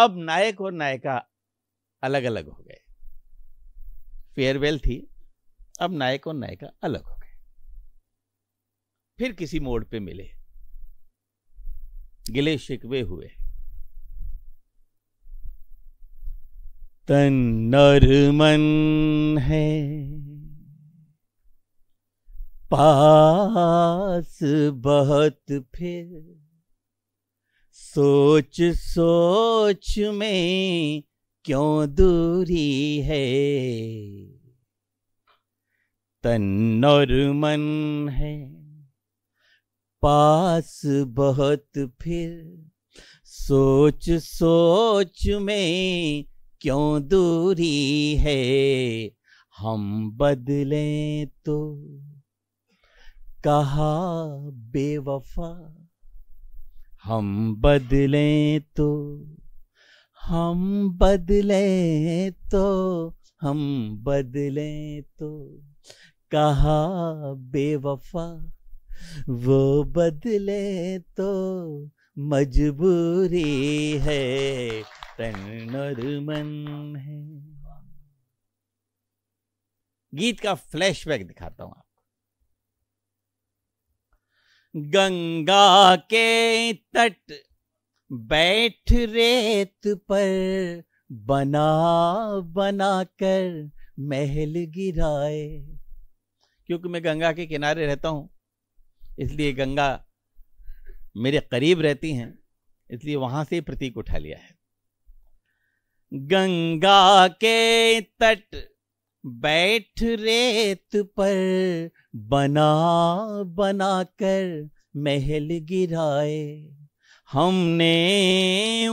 अब नायक और नायिका अलग अलग हो गए फेयरवेल थी अब नायक और नायिका अलग हो गए फिर किसी मोड़ पे मिले गिले शिकवे हुए तन नर मन है पास बहुत फिर सोच सोच में क्यों दूरी है तन और मन है पास बहुत फिर सोच सोच में क्यों दूरी है हम बदले तो कहा बेवफा हम बदले तो हम बदले तो हम बदले तो कहा बेवफा वो बदले तो मजबूरी है तन और मन है गीत का फ्लैशबैक दिखाता हूँ आप गंगा के तट बैठ रेत पर बना बना कर महल गिराए क्योंकि मैं गंगा के किनारे रहता हूँ इसलिए गंगा मेरे करीब रहती हैं इसलिए वहां से प्रतीक उठा लिया है गंगा के तट बैठ रेत पर बना बना कर महल गिराए हमने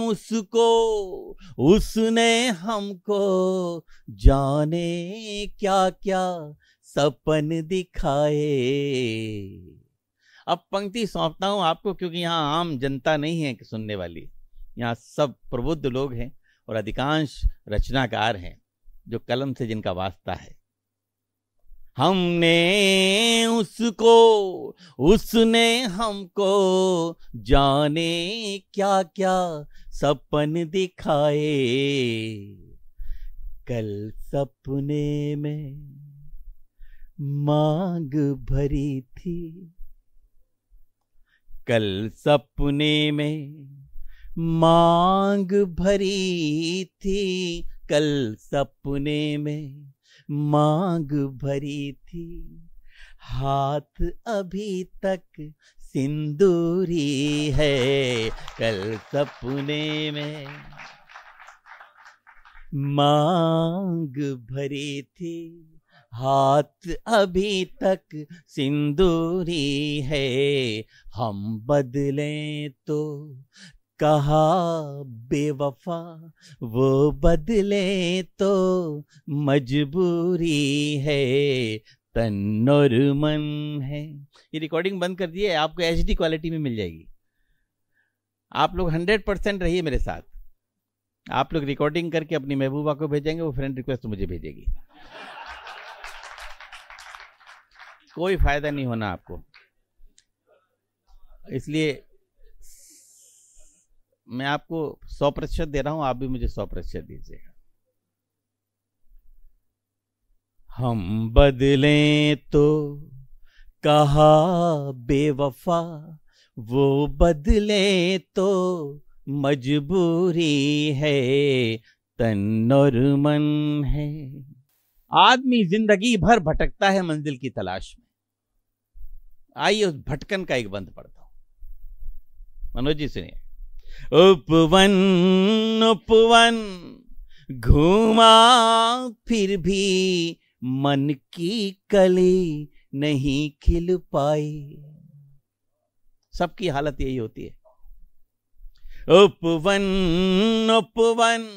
उसको उसने हमको जाने क्या क्या सपन दिखाए अब पंक्ति सौंपता हूं आपको क्योंकि यहाँ आम जनता नहीं है सुनने वाली यहाँ सब प्रबुद्ध लोग हैं और अधिकांश रचनाकार हैं जो कलम से जिनका वास्ता है हमने उसको उसने हमको जाने क्या क्या सपन दिखाए कल सपने में मांग भरी थी कल सपने में मांग भरी थी कल सपने में मांग भरी थी हाथ अभी तक सिंदूरी है कल सपने में मांग भरी थी हाथ अभी तक सिंदूरी है हम बदले तो कहा बेवफा वो बदले तो मजबूरी है तन और मन है ये रिकॉर्डिंग बंद कर दिए आपको एच क्वालिटी में मिल जाएगी आप लोग हंड्रेड परसेंट रहिए मेरे साथ आप लोग रिकॉर्डिंग करके अपनी महबूबा को भेजेंगे वो फ्रेंड रिक्वेस्ट मुझे भेजेगी कोई फायदा नहीं होना आपको इसलिए मैं आपको सौ प्रतिशत दे रहा हूं आप भी मुझे सौ प्रतिशत दीजिएगा हम बदले तो कहा बेवफा वो बदले तो मजबूरी है तन और मन है आदमी जिंदगी भर भटकता है मंजिल की तलाश में आइए उस भटकन का एक बंद पड़ता हूं मनोज जी सुनिए उपवन उपवन घूमा फिर भी मन की कली नहीं खिल पाई सबकी हालत यही होती है उपवन उपवन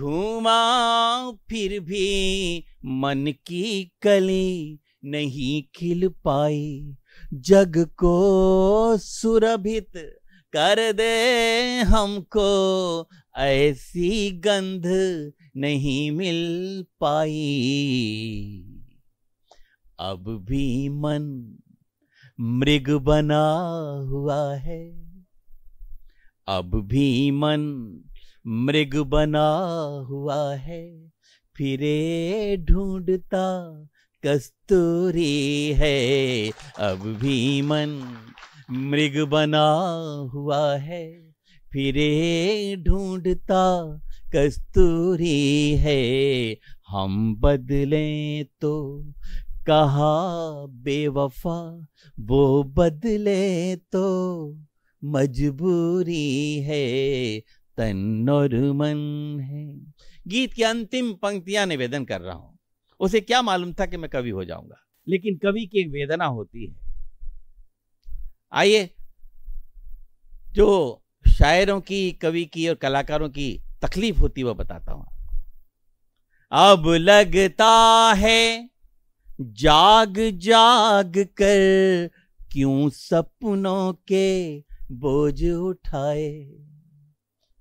घूमा फिर भी मन की कली नहीं खिल पाई जग को सुरभित कर दे हमको ऐसी गंध नहीं मिल पाई अब भी मन मृग बना हुआ है अब भी मन मृग बना हुआ है फिरे ढूंढता कस्तूरी है अब भी मन मृग बना हुआ है फिरे ढूंढता कस्तूरी है हम बदले तो कहा बेवफा वो बदले तो मजबूरी है तन और मन है गीत की अंतिम पंक्तियां निवेदन कर रहा हूं उसे क्या मालूम था कि मैं कवि हो जाऊंगा लेकिन कवि की एक वेदना होती है आइए जो शायरों की कवि की और कलाकारों की तकलीफ होती वह बताता हूं अब लगता है जाग जाग कर क्यों सपनों के बोझ उठाए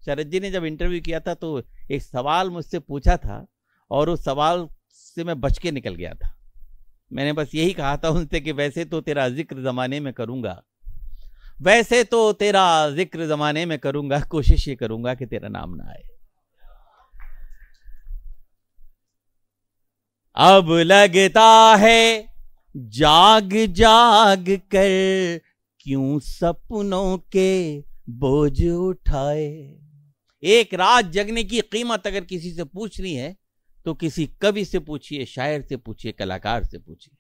शरद जी ने जब इंटरव्यू किया था तो एक सवाल मुझसे पूछा था और उस सवाल से मैं बच के निकल गया था मैंने बस यही कहा था उनसे कि वैसे तो तेरा जिक्र ज़माने में करूंगा वैसे तो तेरा जिक्र जमाने में करूंगा कोशिश ये करूंगा कि तेरा नाम ना आए अब लगता है जाग जाग कर क्यों सपनों के बोझ उठाए एक रात जगने की कीमत अगर किसी से पूछनी है तो किसी कवि से पूछिए शायर से पूछिए कलाकार से पूछिए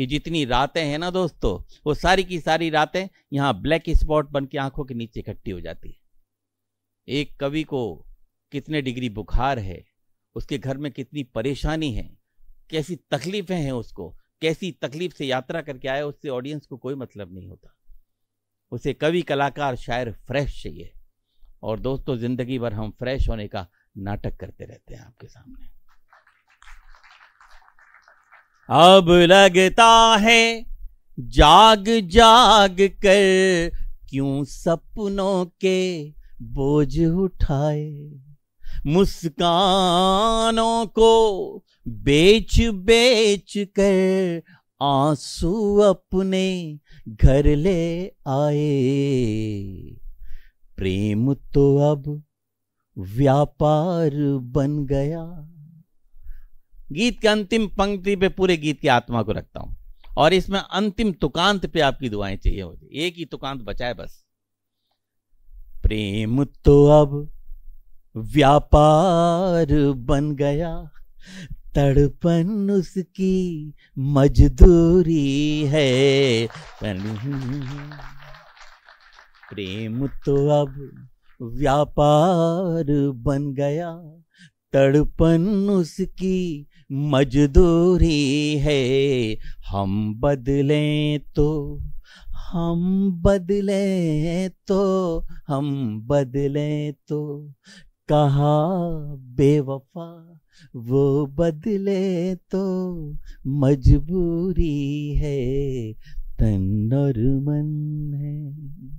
ये जितनी रातें हैं ना दोस्तों वो सारी की सारी रातें यहाँ ब्लैक स्पॉट बन के आंखों के नीचे इकट्ठी हो जाती है एक कवि को कितने डिग्री बुखार है उसके घर में कितनी परेशानी है कैसी तकलीफें हैं उसको कैसी तकलीफ से यात्रा करके आया उससे ऑडियंस को कोई मतलब नहीं होता उसे कवि कलाकार शायर फ्रेश चाहिए और दोस्तों ज़िंदगी भर हम फ्रेश होने का नाटक करते रहते हैं आपके सामने अब लगता है जाग जाग कर क्यों सपनों के बोझ उठाए मुस्कानों को बेच बेच कर आंसू अपने घर ले आए प्रेम तो अब व्यापार बन गया गीत के अंतिम पंक्ति पे पूरे गीत की आत्मा को रखता हूं और इसमें अंतिम तुकांत पे आपकी दुआएं चाहिए होती एक ही तुकांत बचाए बस प्रेम तो अब व्यापार बन गया तड़पन उसकी मजदूरी है प्रेम तो अब व्यापार बन गया तड़पन उसकी मजदूरी है हम बदले तो हम बदले तो हम बदले तो कहा बेवफा वो बदले तो मजबूरी है तन और मन है